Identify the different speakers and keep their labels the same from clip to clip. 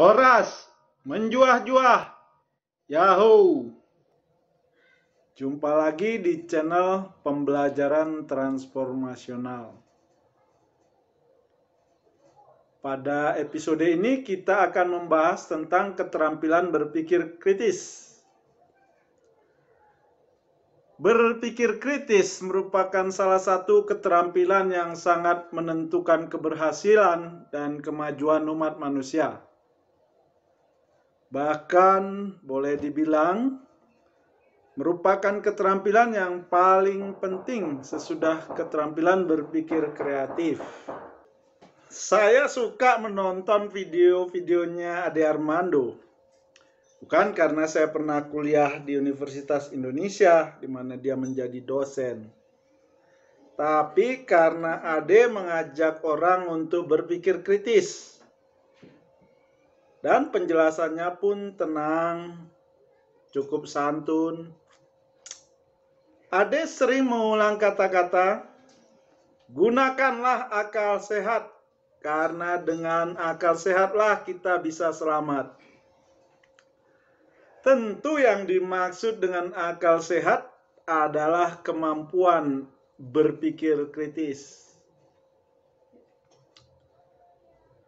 Speaker 1: Horas, menjuah-juah. Yahoo! Jumpa lagi di channel pembelajaran transformasional. Pada episode ini kita akan membahas tentang keterampilan berpikir kritis. Berpikir kritis merupakan salah satu keterampilan yang sangat menentukan keberhasilan dan kemajuan umat manusia bahkan boleh dibilang merupakan keterampilan yang paling penting sesudah keterampilan berpikir kreatif. Saya suka menonton video-videonya Ade Armando. Bukan karena saya pernah kuliah di Universitas Indonesia di mana dia menjadi dosen. Tapi karena Ade mengajak orang untuk berpikir kritis dan penjelasannya pun tenang, cukup santun. Ade sering mengulang kata-kata, gunakanlah akal sehat, karena dengan akal sehatlah kita bisa selamat. Tentu yang dimaksud dengan akal sehat adalah kemampuan berpikir kritis.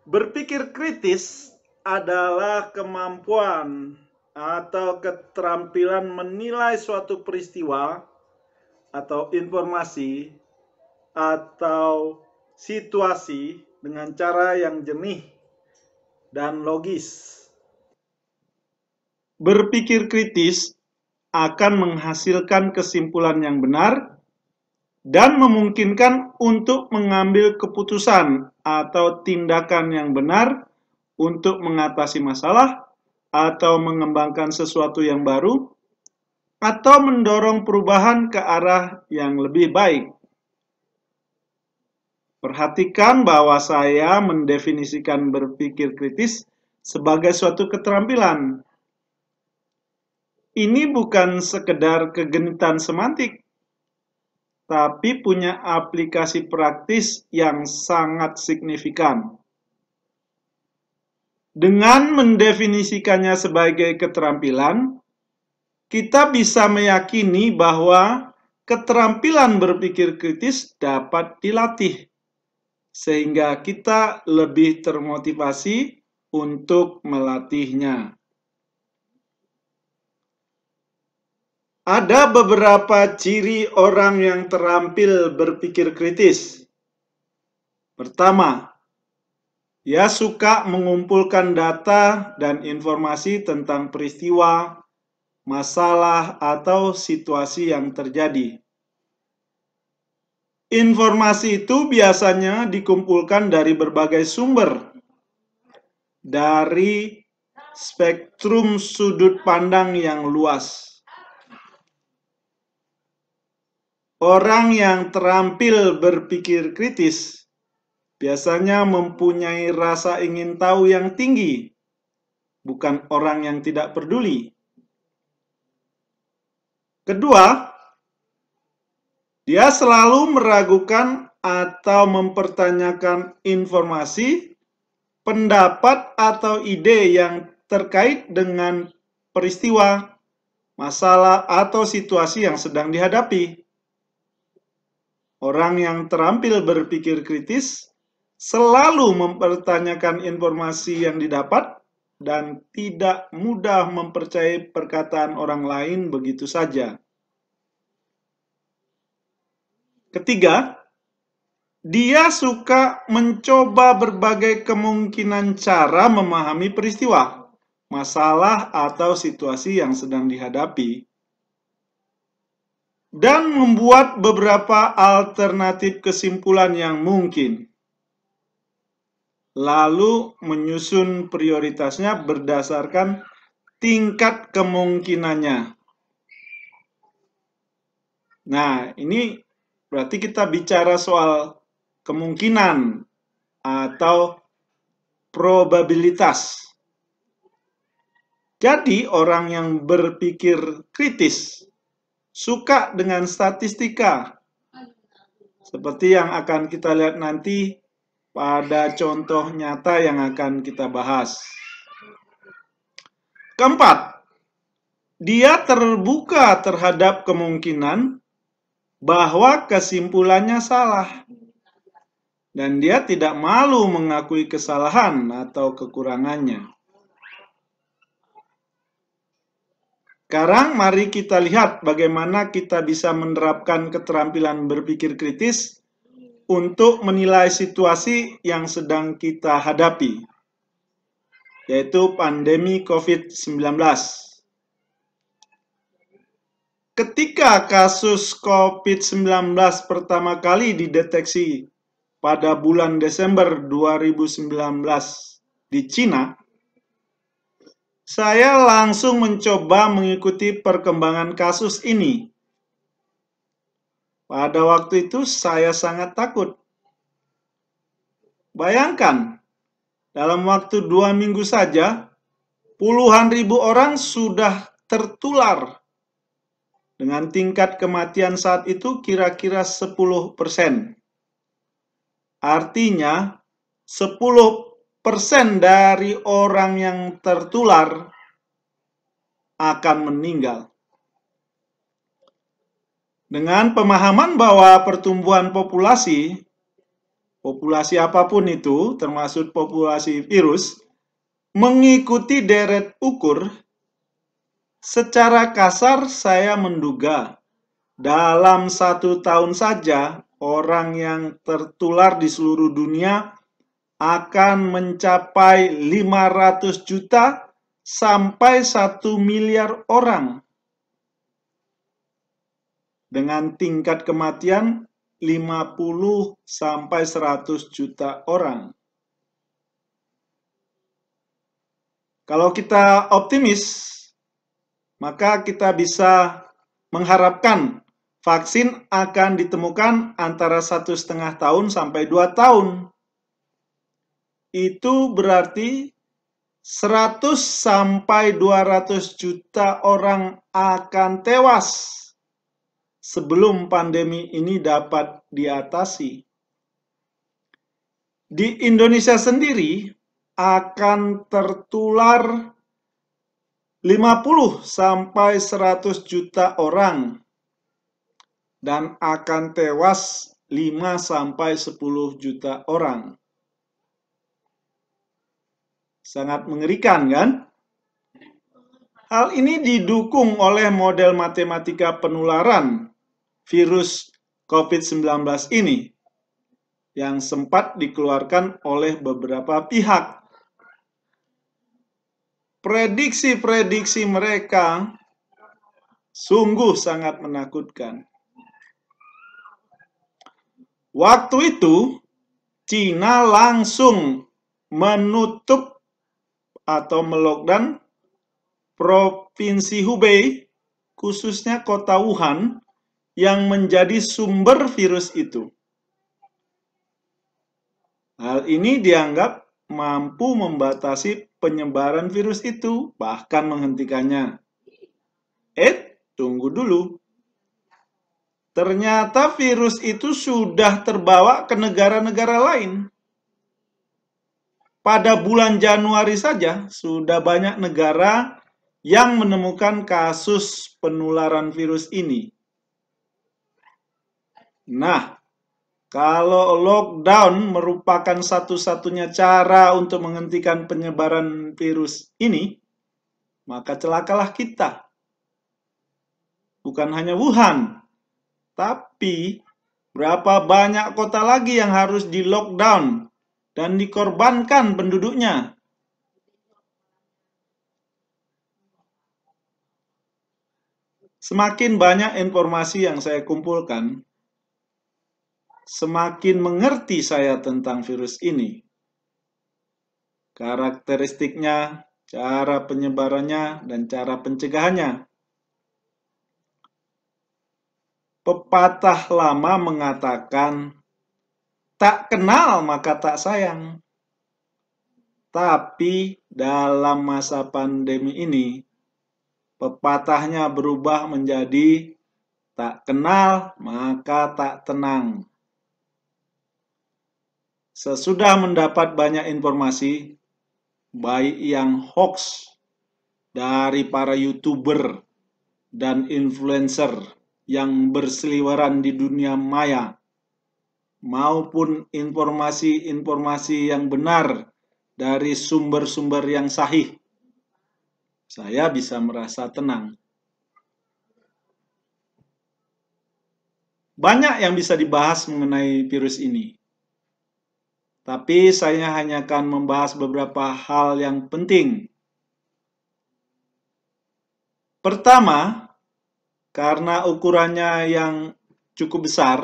Speaker 1: Berpikir kritis adalah kemampuan atau keterampilan menilai suatu peristiwa atau informasi atau situasi dengan cara yang jernih dan logis. Berpikir kritis akan menghasilkan kesimpulan yang benar dan memungkinkan untuk mengambil keputusan atau tindakan yang benar untuk mengatasi masalah atau mengembangkan sesuatu yang baru atau mendorong perubahan ke arah yang lebih baik. Perhatikan bahwa saya mendefinisikan berpikir kritis sebagai suatu keterampilan. Ini bukan sekedar kegenitan semantik, tapi punya aplikasi praktis yang sangat signifikan. Dengan mendefinisikannya sebagai keterampilan, kita bisa meyakini bahwa keterampilan berpikir kritis dapat dilatih, sehingga kita lebih termotivasi untuk melatihnya. Ada beberapa ciri orang yang terampil berpikir kritis. Pertama, ia suka mengumpulkan data dan informasi tentang peristiwa, masalah, atau situasi yang terjadi. Informasi itu biasanya dikumpulkan dari berbagai sumber, dari spektrum sudut pandang yang luas. Orang yang terampil berpikir kritis biasanya mempunyai rasa ingin tahu yang tinggi, bukan orang yang tidak peduli. Kedua, dia selalu meragukan atau mempertanyakan informasi, pendapat, atau ide yang terkait dengan peristiwa, masalah, atau situasi yang sedang dihadapi. Orang yang terampil berpikir kritis selalu mempertanyakan informasi yang didapat dan tidak mudah mempercayai perkataan orang lain begitu saja. Ketiga, dia suka mencoba berbagai kemungkinan cara memahami peristiwa, masalah, atau situasi yang sedang dihadapi, dan membuat beberapa alternatif kesimpulan yang mungkin lalu menyusun prioritasnya berdasarkan tingkat kemungkinannya. Nah, ini berarti kita bicara soal kemungkinan atau probabilitas. Jadi, orang yang berpikir kritis suka dengan statistika, seperti yang akan kita lihat nanti pada contoh nyata yang akan kita bahas. Keempat, dia terbuka terhadap kemungkinan bahwa kesimpulannya salah. Dan dia tidak malu mengakui kesalahan atau kekurangannya. Sekarang mari kita lihat bagaimana kita bisa menerapkan keterampilan berpikir kritis untuk menilai situasi yang sedang kita hadapi, yaitu pandemi COVID-19. Ketika kasus COVID-19 pertama kali dideteksi pada bulan Desember 2019 di Cina, saya langsung mencoba mengikuti perkembangan kasus ini pada waktu itu saya sangat takut. Bayangkan, dalam waktu dua minggu saja, puluhan ribu orang sudah tertular. Dengan tingkat kematian saat itu kira-kira 10 persen. Artinya, 10 persen dari orang yang tertular akan meninggal. Dengan pemahaman bahwa pertumbuhan populasi, populasi apapun itu, termasuk populasi virus, mengikuti deret ukur, secara kasar saya menduga dalam satu tahun saja orang yang tertular di seluruh dunia akan mencapai 500 juta sampai 1 miliar orang dengan tingkat kematian 50 sampai 100 juta orang. Kalau kita optimis, maka kita bisa mengharapkan vaksin akan ditemukan antara satu setengah tahun sampai dua tahun. Itu berarti 100 sampai 200 juta orang akan tewas sebelum pandemi ini dapat diatasi. Di Indonesia sendiri akan tertular 50 sampai 100 juta orang dan akan tewas 5 sampai 10 juta orang. Sangat mengerikan kan? Hal ini didukung oleh model matematika penularan virus COVID-19 ini yang sempat dikeluarkan oleh beberapa pihak. Prediksi-prediksi mereka sungguh sangat menakutkan. Waktu itu, Cina langsung menutup atau melockdown provinsi Hubei, khususnya kota Wuhan, yang menjadi sumber virus itu. Hal ini dianggap mampu membatasi penyebaran virus itu, bahkan menghentikannya. Eh, tunggu dulu. Ternyata virus itu sudah terbawa ke negara-negara lain. Pada bulan Januari saja, sudah banyak negara yang menemukan kasus penularan virus ini. Nah, kalau lockdown merupakan satu-satunya cara untuk menghentikan penyebaran virus ini, maka celakalah kita. Bukan hanya Wuhan, tapi berapa banyak kota lagi yang harus di lockdown dan dikorbankan penduduknya. Semakin banyak informasi yang saya kumpulkan, semakin mengerti saya tentang virus ini. Karakteristiknya, cara penyebarannya, dan cara pencegahannya. Pepatah lama mengatakan, tak kenal maka tak sayang. Tapi dalam masa pandemi ini, pepatahnya berubah menjadi tak kenal maka tak tenang sesudah mendapat banyak informasi, baik yang hoax dari para youtuber dan influencer yang berseliweran di dunia maya, maupun informasi-informasi yang benar dari sumber-sumber yang sahih, saya bisa merasa tenang. Banyak yang bisa dibahas mengenai virus ini, tapi saya hanya akan membahas beberapa hal yang penting. Pertama, karena ukurannya yang cukup besar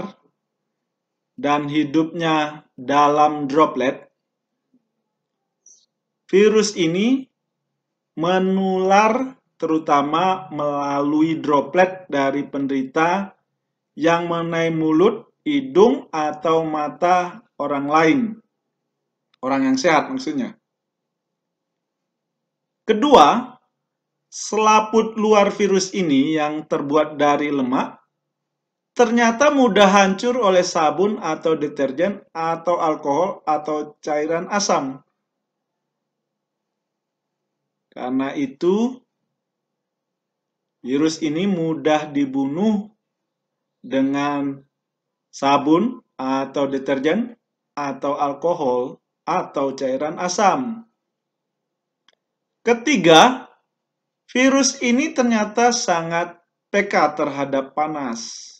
Speaker 1: dan hidupnya dalam droplet, virus ini menular terutama melalui droplet dari penderita yang mengenai mulut, hidung, atau mata orang lain. Orang yang sehat maksudnya. Kedua, selaput luar virus ini yang terbuat dari lemak ternyata mudah hancur oleh sabun atau deterjen atau alkohol atau cairan asam. Karena itu, virus ini mudah dibunuh dengan sabun atau deterjen atau alkohol atau cairan asam. Ketiga, virus ini ternyata sangat peka terhadap panas.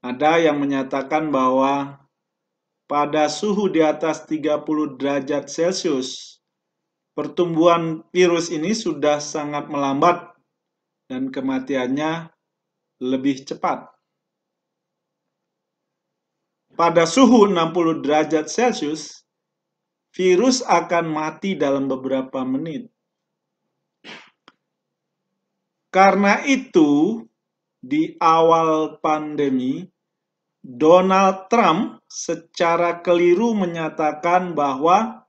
Speaker 1: Ada yang menyatakan bahwa pada suhu di atas 30 derajat Celcius, pertumbuhan virus ini sudah sangat melambat dan kematiannya lebih cepat pada suhu 60 derajat Celcius, virus akan mati dalam beberapa menit. Karena itu, di awal pandemi, Donald Trump secara keliru menyatakan bahwa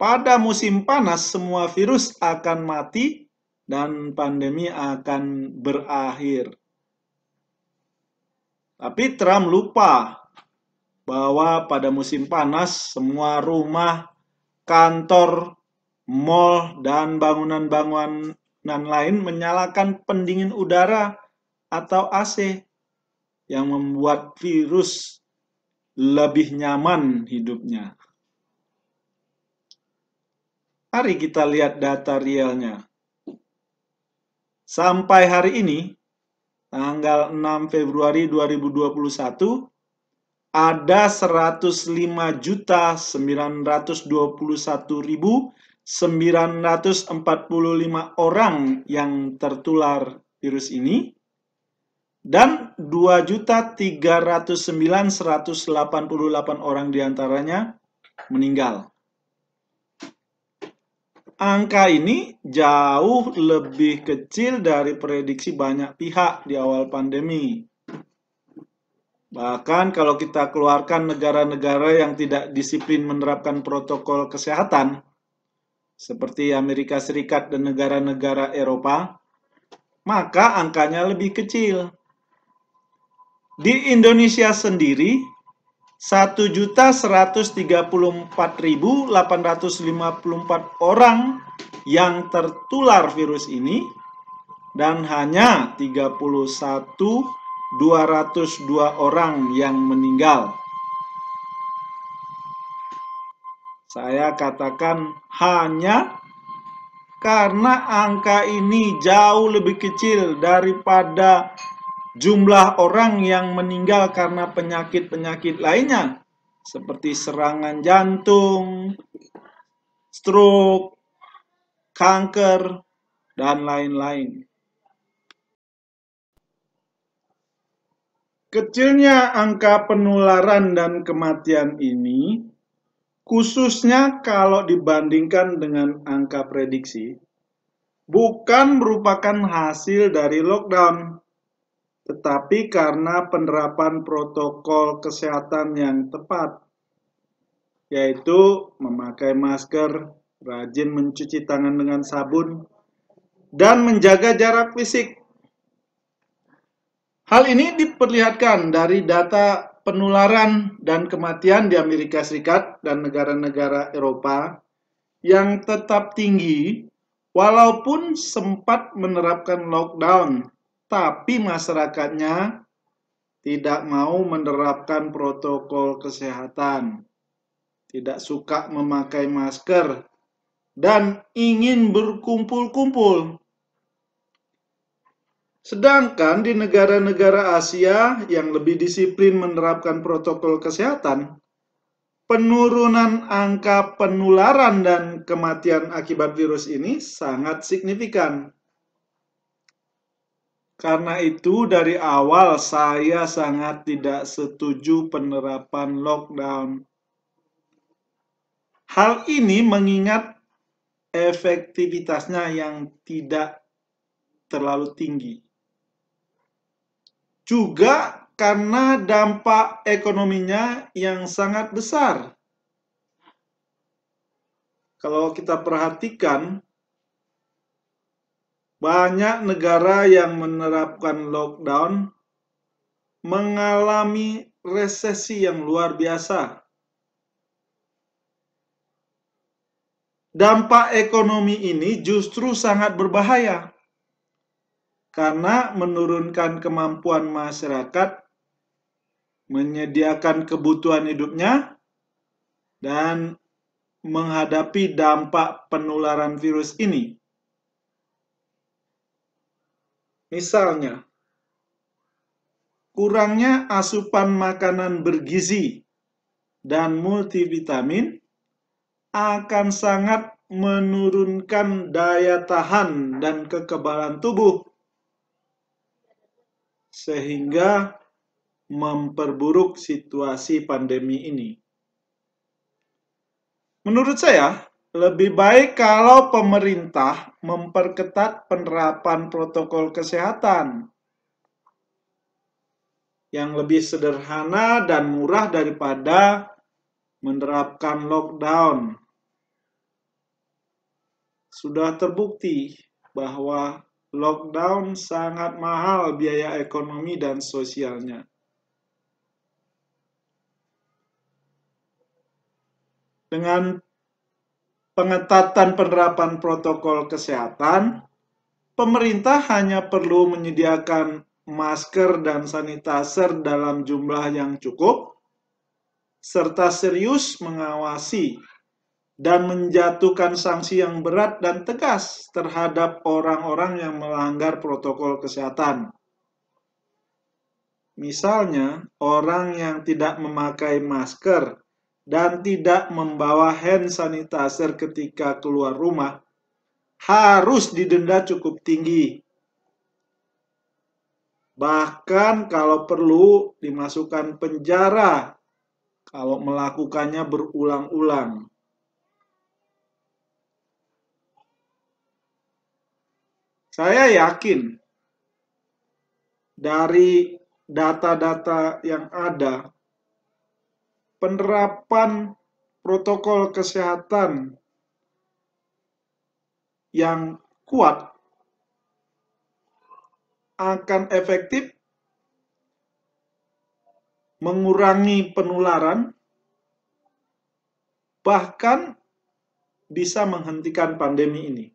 Speaker 1: pada musim panas semua virus akan mati dan pandemi akan berakhir. Tapi Trump lupa bahwa pada musim panas semua rumah, kantor, mall, dan bangunan-bangunan lain menyalakan pendingin udara atau AC yang membuat virus lebih nyaman hidupnya. Mari kita lihat data realnya. Sampai hari ini, tanggal 6 Februari 2021, ada 105.921.945 orang yang tertular virus ini dan 2.309.188 orang diantaranya meninggal. Angka ini jauh lebih kecil dari prediksi banyak pihak di awal pandemi Bahkan kalau kita keluarkan negara-negara yang tidak disiplin menerapkan protokol kesehatan, seperti Amerika Serikat dan negara-negara Eropa, maka angkanya lebih kecil. Di Indonesia sendiri, 1.134.854 orang yang tertular virus ini dan hanya 31 202 orang yang meninggal. Saya katakan hanya karena angka ini jauh lebih kecil daripada jumlah orang yang meninggal karena penyakit-penyakit lainnya seperti serangan jantung, stroke, kanker, dan lain-lain. Kecilnya angka penularan dan kematian ini, khususnya kalau dibandingkan dengan angka prediksi, bukan merupakan hasil dari lockdown, tetapi karena penerapan protokol kesehatan yang tepat, yaitu memakai masker, rajin mencuci tangan dengan sabun, dan menjaga jarak fisik Hal ini diperlihatkan dari data penularan dan kematian di Amerika Serikat dan negara-negara Eropa yang tetap tinggi walaupun sempat menerapkan lockdown, tapi masyarakatnya tidak mau menerapkan protokol kesehatan, tidak suka memakai masker, dan ingin berkumpul-kumpul Sedangkan di negara-negara Asia yang lebih disiplin menerapkan protokol kesehatan, penurunan angka penularan dan kematian akibat virus ini sangat signifikan. Karena itu dari awal saya sangat tidak setuju penerapan lockdown. Hal ini mengingat efektivitasnya yang tidak terlalu tinggi juga karena dampak ekonominya yang sangat besar. Kalau kita perhatikan, banyak negara yang menerapkan lockdown mengalami resesi yang luar biasa. Dampak ekonomi ini justru sangat berbahaya karena menurunkan kemampuan masyarakat menyediakan kebutuhan hidupnya dan menghadapi dampak penularan virus ini. Misalnya, kurangnya asupan makanan bergizi dan multivitamin akan sangat menurunkan daya tahan dan kekebalan tubuh sehingga memperburuk situasi pandemi ini. Menurut saya, lebih baik kalau pemerintah memperketat penerapan protokol kesehatan yang lebih sederhana dan murah daripada menerapkan lockdown. Sudah terbukti bahwa Lockdown sangat mahal biaya ekonomi dan sosialnya. Dengan pengetatan penerapan protokol kesehatan, pemerintah hanya perlu menyediakan masker dan sanitizer dalam jumlah yang cukup, serta serius mengawasi dan menjatuhkan sanksi yang berat dan tegas terhadap orang-orang yang melanggar protokol kesehatan. Misalnya, orang yang tidak memakai masker dan tidak membawa hand sanitizer ketika keluar rumah harus didenda cukup tinggi. Bahkan kalau perlu dimasukkan penjara kalau melakukannya berulang-ulang. Saya yakin dari data-data yang ada, penerapan protokol kesehatan yang kuat akan efektif mengurangi penularan, bahkan bisa menghentikan pandemi ini.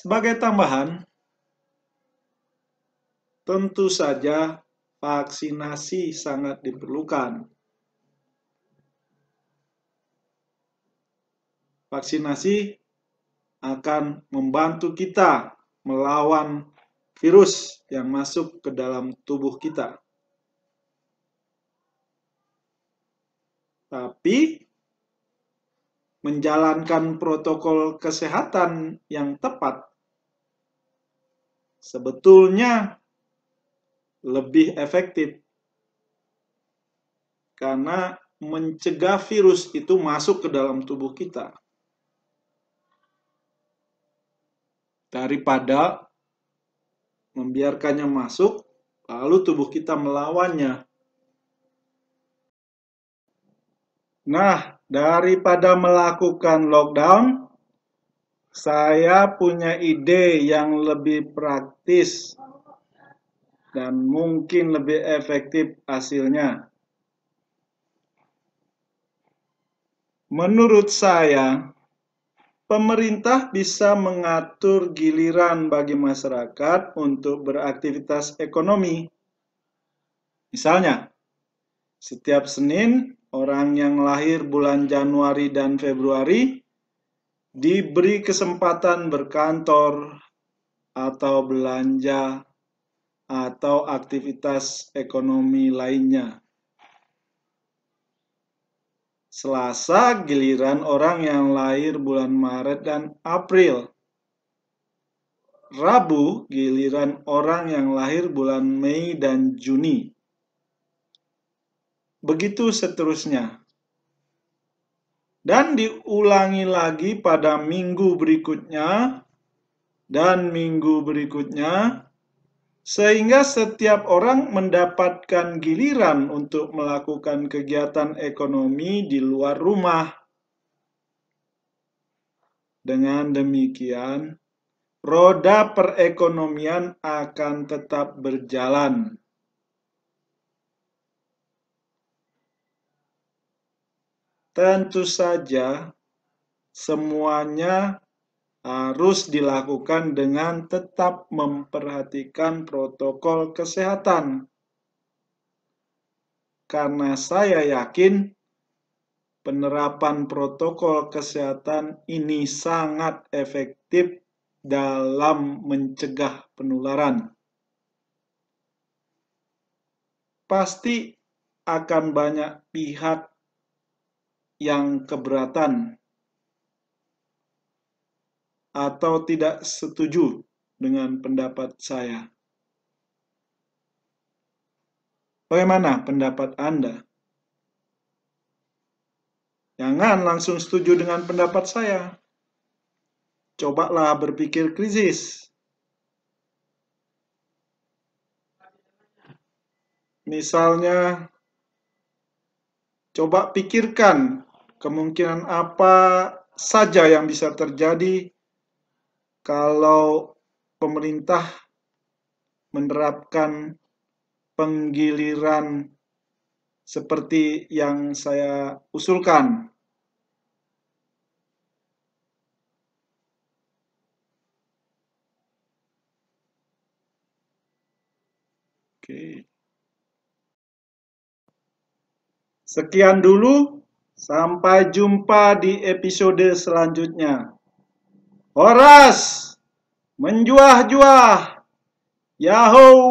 Speaker 1: Sebagai tambahan, tentu saja vaksinasi sangat diperlukan. Vaksinasi akan membantu kita melawan virus yang masuk ke dalam tubuh kita. Tapi menjalankan protokol kesehatan yang tepat sebetulnya lebih efektif karena mencegah virus itu masuk ke dalam tubuh kita daripada membiarkannya masuk lalu tubuh kita melawannya. Nah, daripada melakukan lockdown, saya punya ide yang lebih praktis dan mungkin lebih efektif hasilnya. Menurut saya, pemerintah bisa mengatur giliran bagi masyarakat untuk beraktivitas ekonomi. Misalnya, setiap Senin, orang yang lahir bulan Januari dan Februari diberi kesempatan berkantor atau belanja atau aktivitas ekonomi lainnya. Selasa giliran orang yang lahir bulan Maret dan April. Rabu giliran orang yang lahir bulan Mei dan Juni. Begitu seterusnya dan diulangi lagi pada minggu berikutnya dan minggu berikutnya sehingga setiap orang mendapatkan giliran untuk melakukan kegiatan ekonomi di luar rumah. Dengan demikian, roda perekonomian akan tetap berjalan. Tentu saja semuanya harus dilakukan dengan tetap memperhatikan protokol kesehatan. Karena saya yakin penerapan protokol kesehatan ini sangat efektif dalam mencegah penularan. Pasti akan banyak pihak yang keberatan atau tidak setuju dengan pendapat saya. Bagaimana pendapat Anda? Jangan langsung setuju dengan pendapat saya. Cobalah berpikir krisis. Misalnya, coba pikirkan kemungkinan apa saja yang bisa terjadi kalau pemerintah menerapkan penggiliran seperti yang saya usulkan. Sekian dulu Sampai jumpa di episode selanjutnya. Horas! Menjuah-juah! Yahoo!